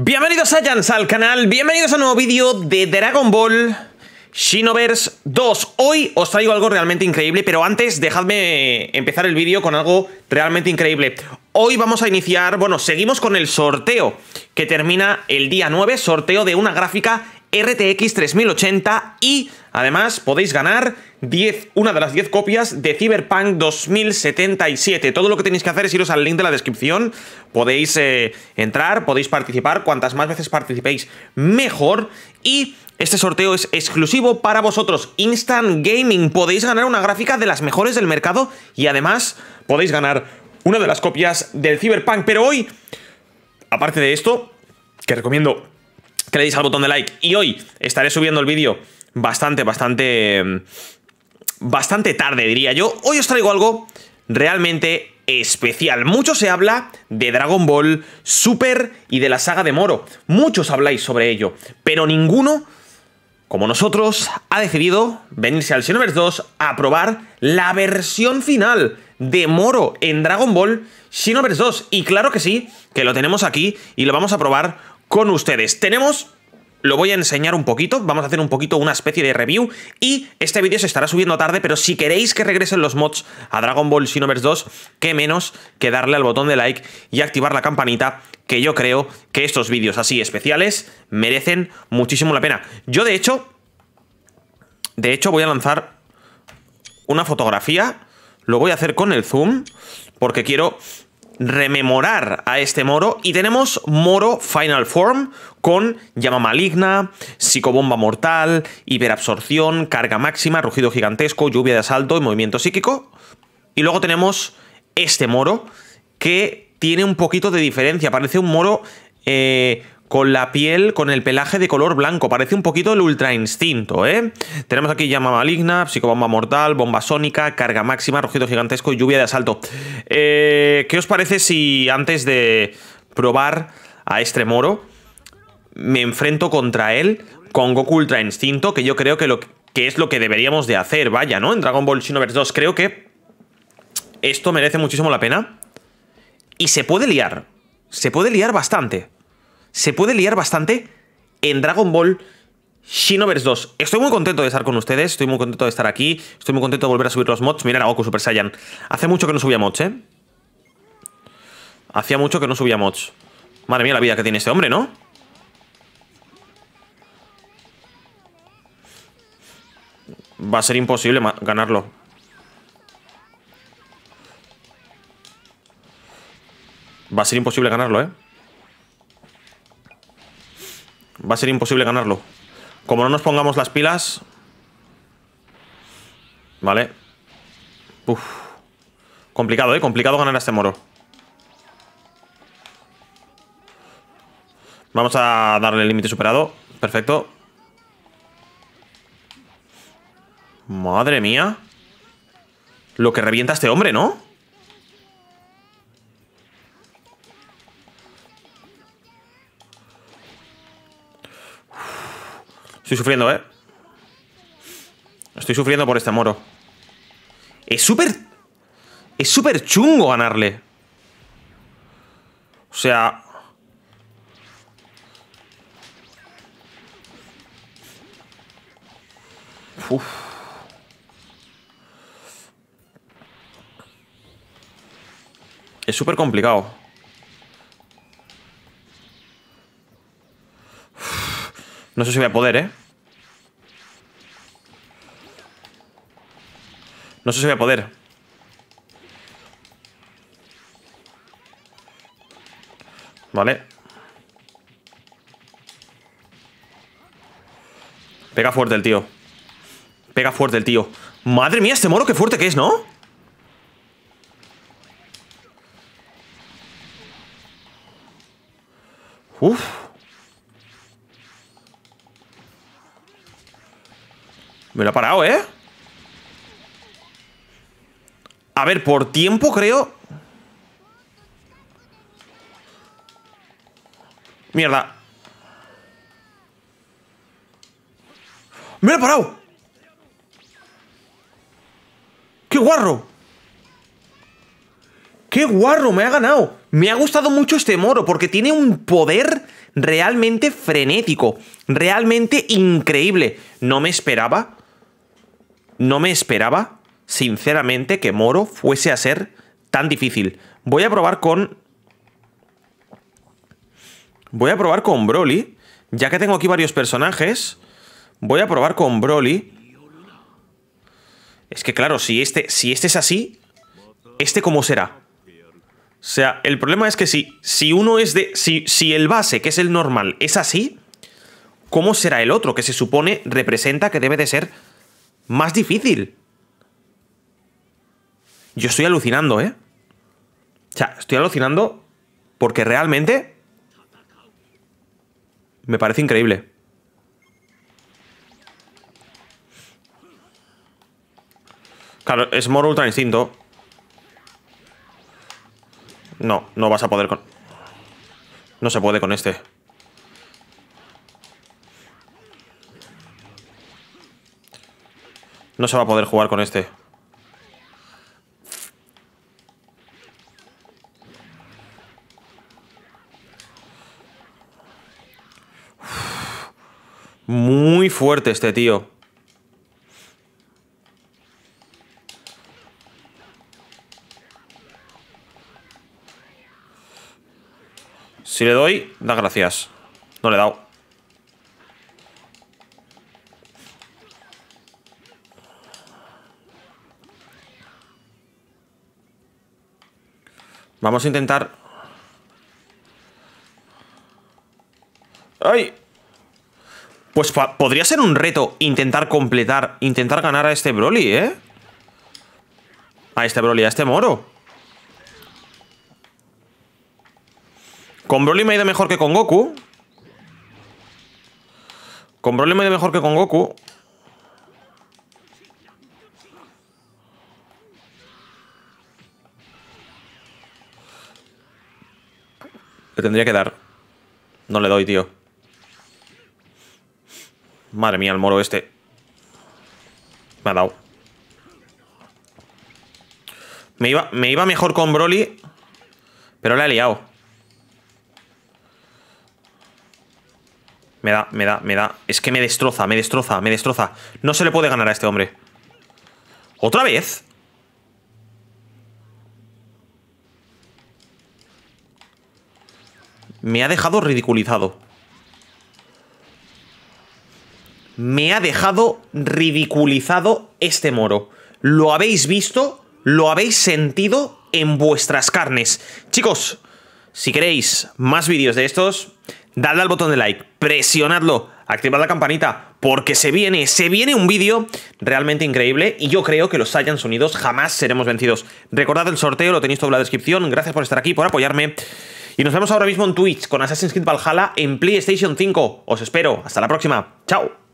Bienvenidos a Jans al canal, bienvenidos a un nuevo vídeo de Dragon Ball Shinoverse 2. Hoy os traigo algo realmente increíble, pero antes dejadme empezar el vídeo con algo realmente increíble. Hoy vamos a iniciar, bueno, seguimos con el sorteo que termina el día 9, sorteo de una gráfica RTX 3080 y además podéis ganar 10, una de las 10 copias de Cyberpunk 2077. Todo lo que tenéis que hacer es iros al link de la descripción, podéis eh, entrar, podéis participar, cuantas más veces participéis mejor y... Este sorteo es exclusivo para vosotros, Instant Gaming. Podéis ganar una gráfica de las mejores del mercado y además podéis ganar una de las copias del Cyberpunk. Pero hoy, aparte de esto, que recomiendo que le deis al botón de like. Y hoy estaré subiendo el vídeo bastante, bastante, bastante tarde, diría yo. Hoy os traigo algo realmente especial. Mucho se habla de Dragon Ball Super y de la saga de Moro. Muchos habláis sobre ello, pero ninguno, como nosotros, ha decidido venirse al Xenoverse 2 a probar la versión final de Moro en Dragon Ball Xenoverse 2. Y claro que sí, que lo tenemos aquí y lo vamos a probar con ustedes. Tenemos lo voy a enseñar un poquito, vamos a hacer un poquito una especie de review y este vídeo se estará subiendo tarde, pero si queréis que regresen los mods a Dragon Ball Xenoverse 2, qué menos que darle al botón de like y activar la campanita, que yo creo que estos vídeos así especiales merecen muchísimo la pena. Yo de hecho, de hecho voy a lanzar una fotografía, lo voy a hacer con el zoom, porque quiero rememorar a este Moro y tenemos Moro Final Form con llama maligna, psicobomba mortal, hiperabsorción, carga máxima, rugido gigantesco, lluvia de asalto y movimiento psíquico. Y luego tenemos este Moro que tiene un poquito de diferencia, parece un Moro... Eh, con la piel, con el pelaje de color blanco. Parece un poquito el ultra instinto, ¿eh? Tenemos aquí llama maligna, psicobomba mortal, bomba sónica, carga máxima, rugido gigantesco y lluvia de asalto. Eh, ¿Qué os parece si antes de probar a este moro me enfrento contra él con Goku Ultra Instinto, que yo creo que, lo, que es lo que deberíamos de hacer, vaya, ¿no? En Dragon Ball Xenoverse 2 creo que esto merece muchísimo la pena. Y se puede liar. Se puede liar bastante se puede liar bastante en Dragon Ball Xenoverse 2. Estoy muy contento de estar con ustedes, estoy muy contento de estar aquí, estoy muy contento de volver a subir los mods. mira a Goku Super Saiyan. Hace mucho que no subía mods, ¿eh? Hacía mucho que no subía mods. Madre mía la vida que tiene este hombre, ¿no? Va a ser imposible ganarlo. Va a ser imposible ganarlo, ¿eh? Va a ser imposible ganarlo. Como no nos pongamos las pilas... Vale. Uf. Complicado, ¿eh? Complicado ganar a este moro. Vamos a darle el límite superado. Perfecto. Madre mía. Lo que revienta este hombre, ¿no? Estoy sufriendo, ¿eh? Estoy sufriendo por este moro. Es súper... Es súper chungo ganarle. O sea... Es súper complicado. No sé si voy a poder, ¿eh? No sé si voy a poder. Vale. Pega fuerte el tío. Pega fuerte el tío. Madre mía, este moro qué fuerte que es, ¿no? Uf. Me lo ha parado, ¿eh? A ver, por tiempo creo... Mierda. ¡Me lo he parado! ¡Qué guarro! ¡Qué guarro! Me ha ganado. Me ha gustado mucho este moro porque tiene un poder realmente frenético, realmente increíble. No me esperaba. No me esperaba sinceramente, que Moro fuese a ser tan difícil. Voy a probar con... Voy a probar con Broly. Ya que tengo aquí varios personajes, voy a probar con Broly. Es que claro, si este, si este es así, ¿este cómo será? O sea, el problema es que si, si uno es de... Si, si el base, que es el normal, es así, ¿cómo será el otro? Que se supone representa que debe de ser más difícil. Yo estoy alucinando, ¿eh? O sea, estoy alucinando porque realmente me parece increíble. Claro, es Moro Ultra Instinto. No, no vas a poder con... No se puede con este. No se va a poder jugar con este. Muy fuerte este tío. Si le doy, da gracias. No le he dado. Vamos a intentar... ¡Ay! Pues podría ser un reto intentar completar, intentar ganar a este Broly, ¿eh? A este Broly, a este Moro. Con Broly me ha ido mejor que con Goku. Con Broly me ha ido mejor que con Goku. Le tendría que dar. No le doy, tío. Madre mía, el moro este. Me ha dado. Me iba, me iba mejor con Broly, pero le ha liado. Me da, me da, me da. Es que me destroza, me destroza, me destroza. No se le puede ganar a este hombre. ¿Otra vez? Me ha dejado ridiculizado. me ha dejado ridiculizado este moro. Lo habéis visto, lo habéis sentido en vuestras carnes. Chicos, si queréis más vídeos de estos, dadle al botón de like, presionadlo, activad la campanita, porque se viene, se viene un vídeo realmente increíble y yo creo que los Saiyans unidos jamás seremos vencidos. Recordad el sorteo, lo tenéis todo en la descripción, gracias por estar aquí, por apoyarme. Y nos vemos ahora mismo en Twitch con Assassin's Creed Valhalla en PlayStation 5. Os espero, hasta la próxima, chao.